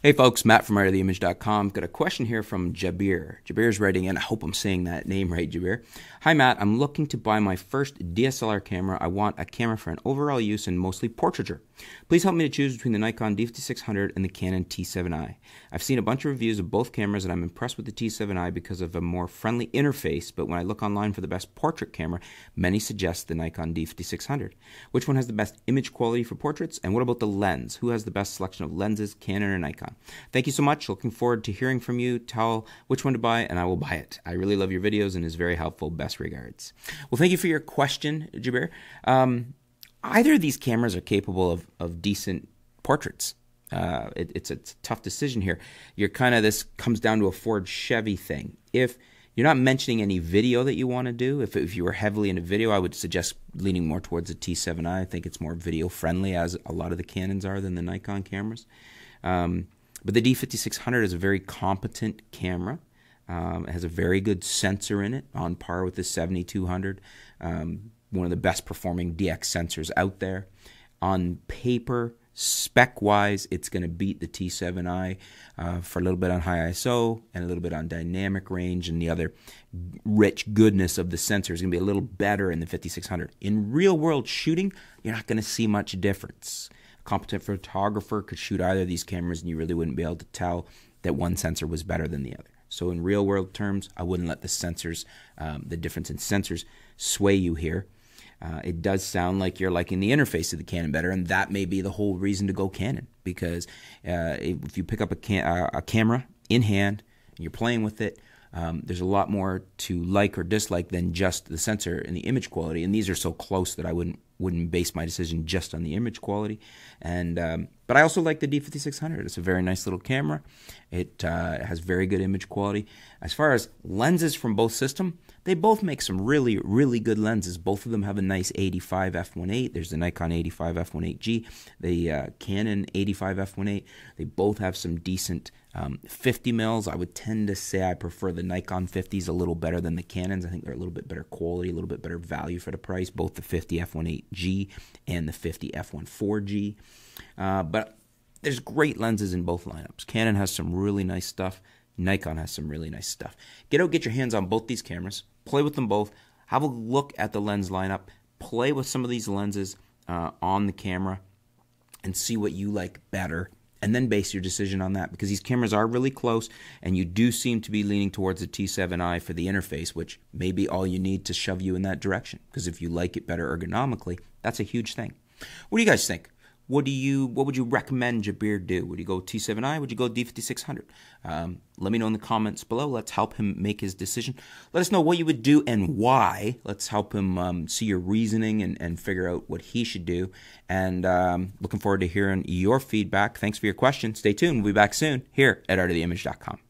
Hey folks, Matt from writertheimage.com. Got a question here from Jabir. Jabir is writing in. I hope I'm saying that name right, Jabir. Hi Matt, I'm looking to buy my first DSLR camera. I want a camera for an overall use and mostly portraiture. Please help me to choose between the Nikon D5600 and the Canon T7i. I've seen a bunch of reviews of both cameras and I'm impressed with the T7i because of a more friendly interface, but when I look online for the best portrait camera, many suggest the Nikon D5600. Which one has the best image quality for portraits and what about the lens? Who has the best selection of lenses, Canon or Nikon? Thank you so much. Looking forward to hearing from you. Tell which one to buy and I will buy it. I really love your videos and is very helpful. Best regards. Well, thank you for your question, Jaber. Um, either of these cameras are capable of, of decent portraits. Uh, it, it's, a, tough decision here. You're kind of this comes down to a Ford Chevy thing. If you're not mentioning any video that you want to do, if, if you were heavily into video, I would suggest leaning more towards the T7i. I think it's more video friendly, as a lot of the Canons are than the Nikon cameras. Um, but the D5600 is a very competent camera. Um, it has a very good sensor in it, on par with the 7200. Um, one of the best performing DX sensors out there. On paper, spec wise, it's going to beat the T7i uh, for a little bit on high ISO and a little bit on dynamic range and the other rich goodness of the sensor is going to be a little better in the 5600. In real world shooting, you're not going to see much difference. A competent photographer could shoot either of these cameras and you really wouldn't be able to tell that one sensor was better than the other. So, in real world terms, I wouldn't let the sensors, um, the difference in sensors, sway you here. Uh, it does sound like you're liking the interface of the Canon better, and that may be the whole reason to go Canon because uh, if you pick up a, ca- uh, a camera in hand and you're playing with it, um, there's a lot more to like or dislike than just the sensor and the image quality. And these are so close that I wouldn't wouldn't base my decision just on the image quality. And um, but I also like the D5600. It's a very nice little camera. It uh, has very good image quality. As far as lenses from both system, they both make some really, really good lenses. Both of them have a nice 85 f1.8. There's the Nikon 85 f1.8G, the uh, Canon 85 f1.8. They both have some decent um, 50 mils. I would tend to say I prefer the Nikon 50s a little better than the Canons. I think they're a little bit better quality, a little bit better value for the price. Both the 50 f1.8G and the 50 f1.4G. Uh, but there's great lenses in both lineups. Canon has some really nice stuff. Nikon has some really nice stuff. Get out, get your hands on both these cameras, play with them both, have a look at the lens lineup, play with some of these lenses uh, on the camera, and see what you like better. And then base your decision on that because these cameras are really close, and you do seem to be leaning towards the T7i for the interface, which may be all you need to shove you in that direction. Because if you like it better ergonomically, that's a huge thing. What do you guys think? What do you? What would you recommend Jabir do? Would you go T7i? Would you go D5600? Um, let me know in the comments below. Let's help him make his decision. Let us know what you would do and why. Let's help him um, see your reasoning and, and figure out what he should do. And um, looking forward to hearing your feedback. Thanks for your question. Stay tuned. We'll be back soon here at artoftheimage.com.